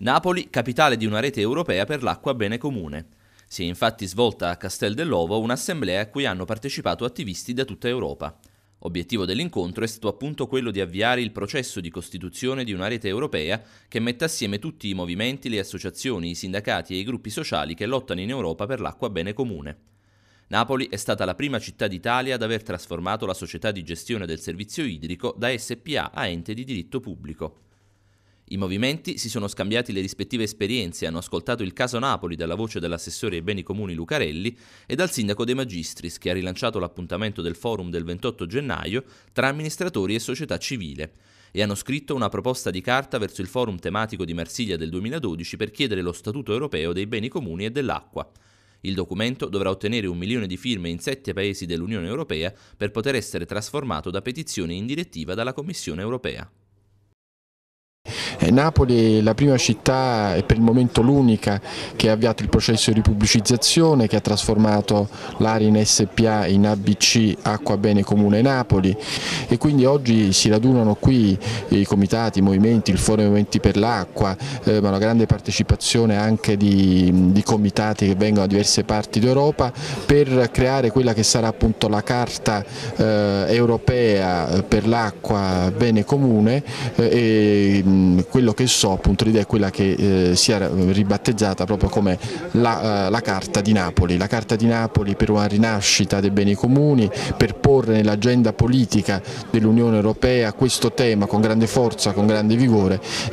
Napoli, capitale di una rete europea per l'acqua bene comune. Si è infatti svolta a Castel dell'Ovo un'assemblea a cui hanno partecipato attivisti da tutta Europa. Obiettivo dell'incontro è stato appunto quello di avviare il processo di costituzione di una rete europea che metta assieme tutti i movimenti, le associazioni, i sindacati e i gruppi sociali che lottano in Europa per l'acqua bene comune. Napoli è stata la prima città d'Italia ad aver trasformato la società di gestione del servizio idrico da SPA a ente di diritto pubblico. I movimenti si sono scambiati le rispettive esperienze, hanno ascoltato il caso Napoli dalla voce dell'assessore ai beni comuni Lucarelli e dal sindaco De Magistris che ha rilanciato l'appuntamento del forum del 28 gennaio tra amministratori e società civile e hanno scritto una proposta di carta verso il forum tematico di Marsiglia del 2012 per chiedere lo Statuto europeo dei beni comuni e dell'acqua. Il documento dovrà ottenere un milione di firme in sette paesi dell'Unione Europea per poter essere trasformato da petizione in direttiva dalla Commissione Europea. Eh, Napoli è la prima città e per il momento l'unica che ha avviato il processo di ripubblicizzazione che ha trasformato l'area in SPA in ABC Acqua Bene Comune Napoli e quindi oggi si radunano qui i comitati, i movimenti, il Forum Movimenti per l'Acqua, eh, ma una grande partecipazione anche di, di comitati che vengono da diverse parti d'Europa per creare quella che sarà appunto la carta eh, europea per l'acqua bene comune eh, e, quello che so appunto l'idea è quella che eh, sia eh, ribattezzata proprio come la, eh, la, Carta di Napoli, la Carta di Napoli per una rinascita dei beni comuni, per porre nell'agenda politica dell'Unione Europea questo tema con grande forza, con grande vigore.